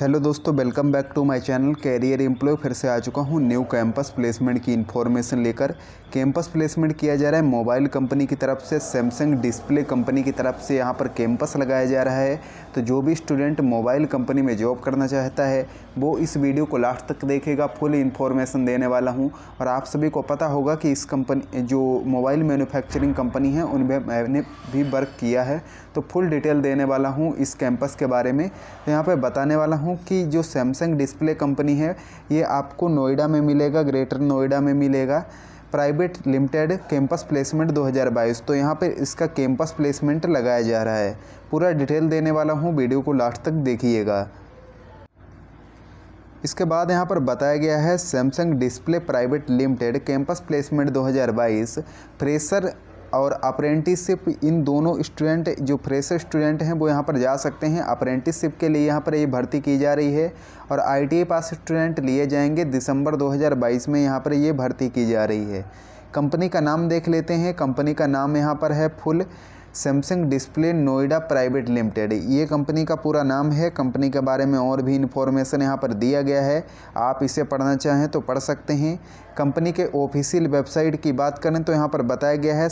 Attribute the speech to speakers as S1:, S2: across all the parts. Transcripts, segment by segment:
S1: hello दोस्तों welcome back to my channel career employ फिर से आ चुका हूँ न्यू कैंपस प्लेसमेंट की इन्फॉर्मेशन लेकर कैंपस प्लेसमेंट किया जा रहा है मोबाइल कंपनी की तरफ से सैमसंग डिस्प्ले कंपनी की तरफ से यहाँ पर कैंपस लगाया जा रहा है तो जो भी स्टूडेंट मोबाइल कंपनी में जॉब करना चाहता है वो इस वीडियो को लास्ट तक देखेगा फुल इन्फॉर्मेशन देने वाला हूँ और आप सभी को पता होगा कि इस कंपनी जो मोबाइल मैन्युफैक्चरिंग कंपनी है उनमें मैंने भी वर्क किया है तो फुल डिटेल देने वाला हूँ इस कैंपस के बारे में यहाँ पर बताने वाला हूँ हूँ कि जो सैमसंग डिस्प्ले कंपनी है ये आपको नोएडा में मिलेगा ग्रेटर नोएडा में मिलेगा प्राइवेट लिमिटेड कैंपस प्लेसमेंट 2022 तो यहाँ पर इसका कैंपस प्लेसमेंट लगाया जा रहा है पूरा डिटेल देने वाला हूँ वीडियो को लास्ट तक देखिएगा इसके बाद यहाँ पर बताया गया है Samsung Display private limited campus placement 2022 fresher और अप्रेंटिसशिप इन दोनों स्टूडेंट जो फ्रेशर स्टूडेंट हैं वो यहाँ पर जा सकते हैं अप्रेंटिसशिप के लिए यहाँ पर ये भर्ती की जा रही है और आई पास स्टूडेंट लिए जाएंगे दिसंबर 2022 में यहाँ पर ये भर्ती की जा रही है कंपनी का नाम देख लेते हैं कंपनी का नाम यहाँ पर है full Samsung Display Noida private limited ये कंपनी का पूरा नाम है कंपनी के बारे में और भी इन्फॉर्मेशन यहाँ पर दिया गया है आप इसे पढ़ना चाहें तो पढ़ सकते हैं कंपनी के ऑफिशियल वेबसाइट की बात करें तो यहाँ पर बताया गया है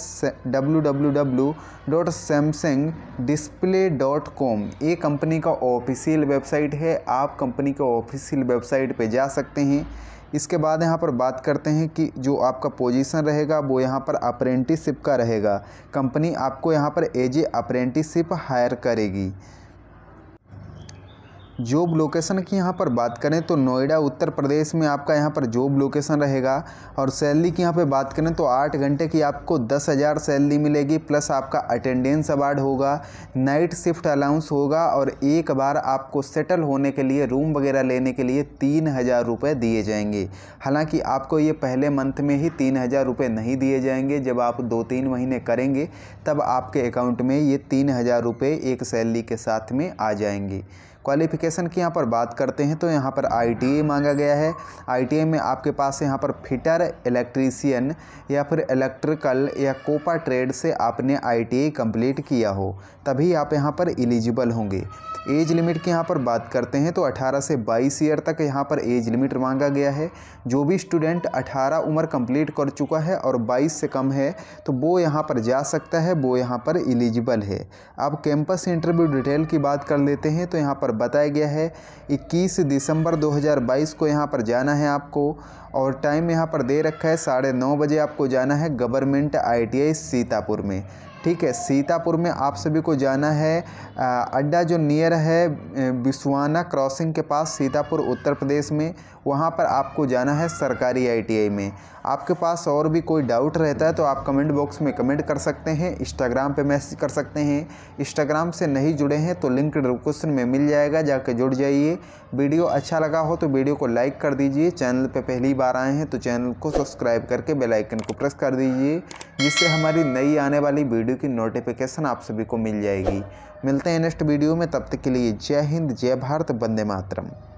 S1: W W W dot Samsung Display dot com ये कंपनी का ऑफिशियल वेबसाइट है आप कंपनी के ऑफिशियल वेबसाइट पर जा सकते हैं इसके बाद यहाँ पर बात करते हैं कि जो आपका पोजीशन रहेगा वो यहाँ पर अप्रेंटिसशिप का रहेगा कंपनी आपको यहाँ पर एज ए अप्रेंटिसशिप हायर करेगी जॉब लोकेशन की यहाँ पर बात करें तो नोएडा उत्तर प्रदेश में आपका यहाँ पर जॉब लोकेशन रहेगा और सैलरी की यहाँ पे बात करें तो आठ घंटे की आपको दस हज़ार सैलरी मिलेगी प्लस आपका अटेंडेंस अवार्ड होगा नाइट शिफ्ट अलाउंस होगा और एक बार आपको सेटल होने के लिए रूम वगैरह लेने के लिए तीन हज़ार रुपये दिए जाएंगे हालाँकि आपको ये पहले मंथ में ही तीन हज़ार रुपये नहीं दिए जाएंगे जब आप दो तीन महीने करेंगे तब आपके अकाउंट में ये तीन हज़ार रुपये एक सैलरी के साथ में आ जाएंगे क्वालिफ़िकेशन की यहाँ पर बात करते हैं तो यहाँ पर आई e मांगा गया है आई e में आपके पास यहाँ पर फिटर इलेक्ट्रीसियन या फिर इलेक्ट्रिकल या कोपा ट्रेड से आपने आई e कंप्लीट किया हो तभी आप यहाँ पर एलिजिबल होंगे एज लिमिट की यहाँ पर बात करते हैं तो 18 से 22 ईयर तक यहाँ पर एज लिमिट मांगा गया है जो भी स्टूडेंट 18 उम्र कंप्लीट कर चुका है और 22 से कम है तो वो यहाँ पर जा सकता है वो यहाँ पर एलिजिबल है अब कैंपस इंटरव्यू डिटेल की बात कर लेते हैं तो यहाँ पर पर बताया गया है 21 दिसंबर 2022 को यहाँ पर जाना है आपको और टाइम यहाँ पर दे रखा है साढ़े नौ बजे आपको जाना है गवर्नमेंट आईटीआई सीतापुर में ठीक है सीतापुर में आप सभी को जाना है अड्डा जो नियर है बिस्वाना क्रॉसिंग के पास सीतापुर उत्तर प्रदेश में वहाँ पर आपको जाना है सरकारी आईटीआई में आपके पास और भी कोई डाउट रहता है तो आप कमेंट बॉक्स में कमेंट कर सकते हैं इंस्टाग्राम पे मैसेज कर सकते हैं इंस्टाग्राम से नहीं जुड़े हैं तो लिंक डिस्क्रिप्शन में मिल जाएगा जाके जुड़ जाइए वीडियो अच्छा लगा हो तो वीडियो को लाइक कर दीजिए चैनल पर पहली बार आए हैं तो चैनल को सब्सक्राइब करके बेलाइकन को प्रेस कर दीजिए जिससे हमारी नई आने वाली वीडियो वीडियो की नोटिफिकेशन आप सभी को मिल जाएगी मिलते हैं नेक्स्ट वीडियो में तब तक के लिए जय हिंद जय भारत वंदे मातरम